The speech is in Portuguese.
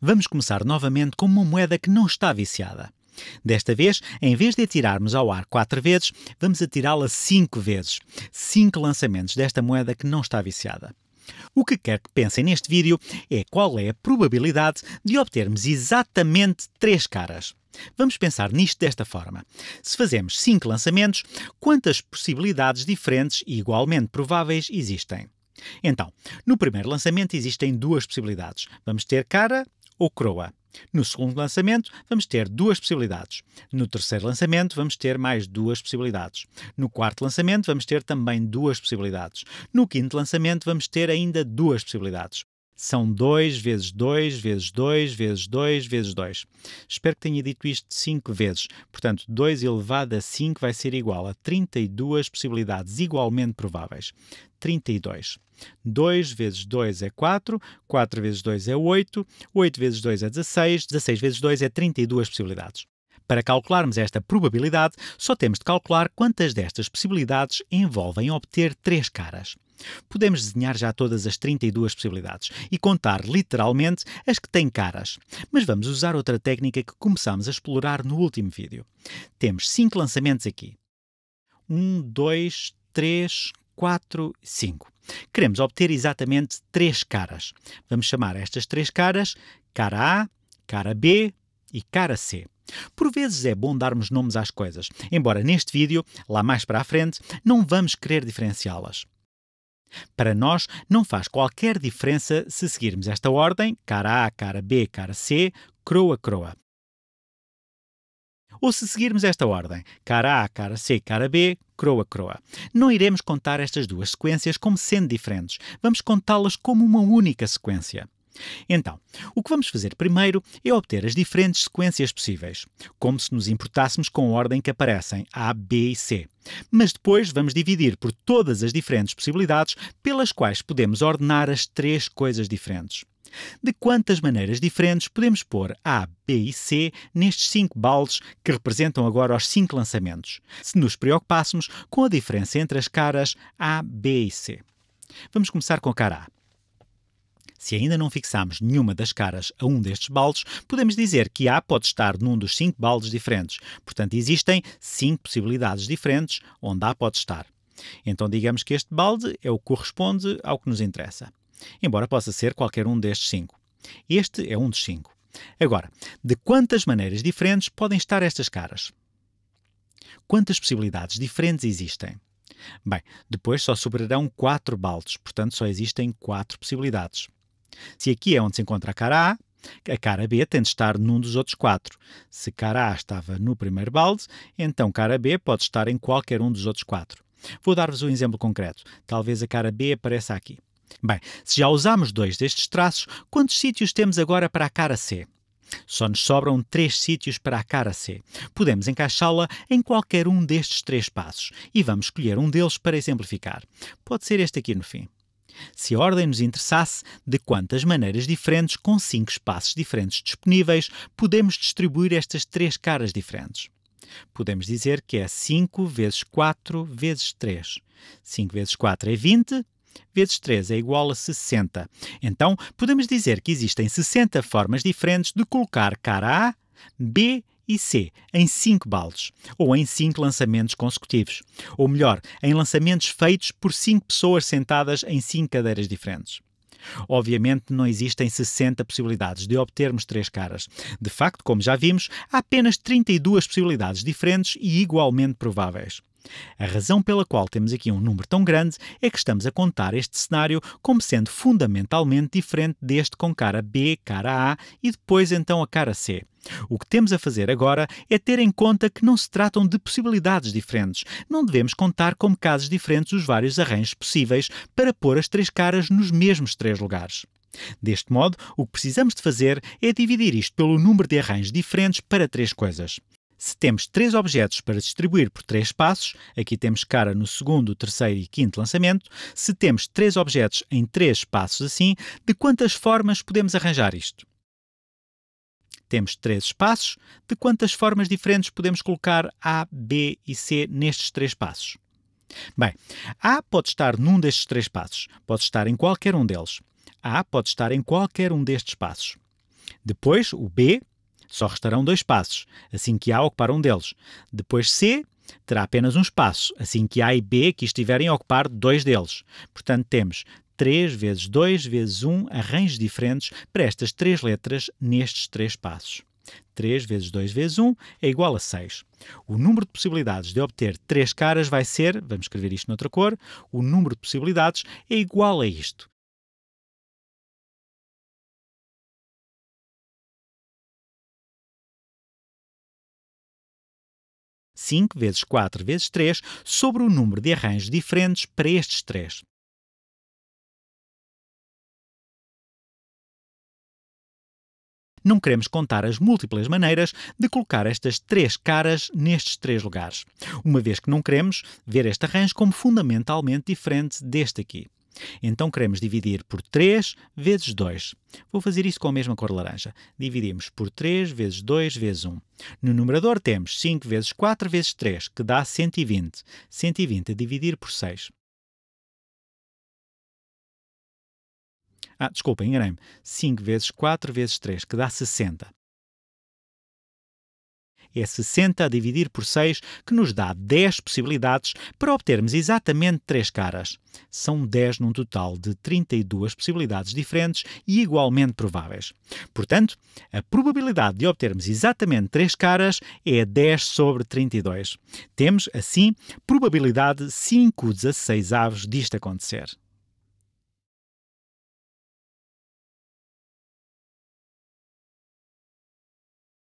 vamos começar novamente com uma moeda que não está viciada. Desta vez, em vez de atirarmos ao ar quatro vezes, vamos atirá-la cinco vezes. Cinco lançamentos desta moeda que não está viciada. O que quer que pensem neste vídeo é qual é a probabilidade de obtermos exatamente três caras. Vamos pensar nisto desta forma. Se fazemos cinco lançamentos, quantas possibilidades diferentes e igualmente prováveis existem? Então, no primeiro lançamento existem duas possibilidades. Vamos ter cara ou coroa. No segundo lançamento, vamos ter duas possibilidades. No terceiro lançamento, vamos ter mais duas possibilidades. No quarto lançamento, vamos ter também duas possibilidades. No quinto lançamento, vamos ter ainda duas possibilidades são 2 vezes 2 vezes 2 vezes 2 vezes 2. Espero que tenha dito isto 5 vezes. Portanto, 2 elevado a 5 vai ser igual a 32 possibilidades igualmente prováveis. 32. 2 vezes 2 é 4, 4 vezes 2 é 8, 8 vezes 2 é 16, 16 vezes 2 é 32 possibilidades. Para calcularmos esta probabilidade, só temos de calcular quantas destas possibilidades envolvem obter três caras. Podemos desenhar já todas as 32 possibilidades e contar literalmente as que têm caras, mas vamos usar outra técnica que começámos a explorar no último vídeo. Temos 5 lançamentos aqui. 1, 2, 3, 4, 5. Queremos obter exatamente três caras. Vamos chamar estas três caras cara A, cara B e cara C. Por vezes é bom darmos nomes às coisas, embora neste vídeo, lá mais para a frente, não vamos querer diferenciá-las. Para nós, não faz qualquer diferença se seguirmos esta ordem, cara A, cara B, cara C, croa, croa. Ou se seguirmos esta ordem, cara A, cara C, cara B, croa, croa. Não iremos contar estas duas sequências como sendo diferentes. Vamos contá-las como uma única sequência. Então, o que vamos fazer primeiro é obter as diferentes sequências possíveis, como se nos importássemos com a ordem que aparecem A, B e C. Mas depois vamos dividir por todas as diferentes possibilidades pelas quais podemos ordenar as três coisas diferentes. De quantas maneiras diferentes podemos pôr A, B e C nestes cinco baldes que representam agora os cinco lançamentos, se nos preocupássemos com a diferença entre as caras A, B e C? Vamos começar com a cara A. Se ainda não fixamos nenhuma das caras a um destes baldes, podemos dizer que A pode estar num dos cinco baldes diferentes. Portanto, existem cinco possibilidades diferentes onde A pode estar. Então, digamos que este balde é o que corresponde ao que nos interessa, embora possa ser qualquer um destes cinco. Este é um dos cinco. Agora, de quantas maneiras diferentes podem estar estas caras? Quantas possibilidades diferentes existem? Bem, depois só sobrarão quatro baldes, portanto só existem quatro possibilidades. Se aqui é onde se encontra a cara A, a cara B tem de estar num dos outros quatro. Se cara A estava no primeiro balde, então cara B pode estar em qualquer um dos outros quatro. Vou dar-vos um exemplo concreto. Talvez a cara B apareça aqui. Bem, se já usámos dois destes traços, quantos sítios temos agora para a cara C? Só nos sobram três sítios para a cara C. Podemos encaixá-la em qualquer um destes três passos e vamos escolher um deles para exemplificar. Pode ser este aqui no fim. Se a ordem nos interessasse, de quantas maneiras diferentes, com cinco espaços diferentes disponíveis, podemos distribuir estas três caras diferentes? Podemos dizer que é 5 vezes 4 vezes 3. 5 vezes 4 é 20, vezes 3 é igual a 60. Então, podemos dizer que existem 60 formas diferentes de colocar cara A, B e C em 5 baldes, ou em 5 lançamentos consecutivos, ou melhor, em lançamentos feitos por 5 pessoas sentadas em 5 cadeiras diferentes. Obviamente não existem 60 possibilidades de obtermos três caras. De facto, como já vimos, há apenas 32 possibilidades diferentes e igualmente prováveis. A razão pela qual temos aqui um número tão grande é que estamos a contar este cenário como sendo fundamentalmente diferente deste com cara B, cara A e depois então a cara C. O que temos a fazer agora é ter em conta que não se tratam de possibilidades diferentes. Não devemos contar como casos diferentes os vários arranjos possíveis para pôr as três caras nos mesmos três lugares. Deste modo, o que precisamos de fazer é dividir isto pelo número de arranjos diferentes para três coisas. Se temos três objetos para distribuir por três espaços, aqui temos cara no segundo, terceiro e quinto lançamento, se temos três objetos em três espaços assim, de quantas formas podemos arranjar isto? Temos três espaços, de quantas formas diferentes podemos colocar A, B e C nestes três espaços? Bem, A pode estar num destes três espaços. pode estar em qualquer um deles. A pode estar em qualquer um destes espaços. Depois, o B só restarão dois espaços, assim que A ocupar um deles. Depois C terá apenas um espaço, assim que A e B que estiverem a ocupar dois deles. Portanto, temos 3 vezes 2 vezes 1 arranjos diferentes para estas três letras nestes três espaços. 3 vezes 2 vezes 1 é igual a 6. O número de possibilidades de obter três caras vai ser, vamos escrever isto noutra cor, o número de possibilidades é igual a isto. 5 vezes 4 vezes 3 sobre o número de arranjos diferentes para estes três. Não queremos contar as múltiplas maneiras de colocar estas três caras nestes três lugares, uma vez que não queremos ver este arranjo como fundamentalmente diferente deste aqui. Então queremos dividir por 3 vezes 2. Vou fazer isso com a mesma cor laranja. Dividimos por 3 vezes 2 vezes 1. No numerador temos 5 vezes 4 vezes 3, que dá 120. 120 a dividir por 6. Ah, desculpa, enganei-me. 5 vezes 4 vezes 3, que dá 60. É 60 a dividir por 6, que nos dá 10 possibilidades para obtermos exatamente 3 caras. São 10 num total de 32 possibilidades diferentes e igualmente prováveis. Portanto, a probabilidade de obtermos exatamente 3 caras é 10 sobre 32. Temos, assim, probabilidade 5 16 aves disto acontecer.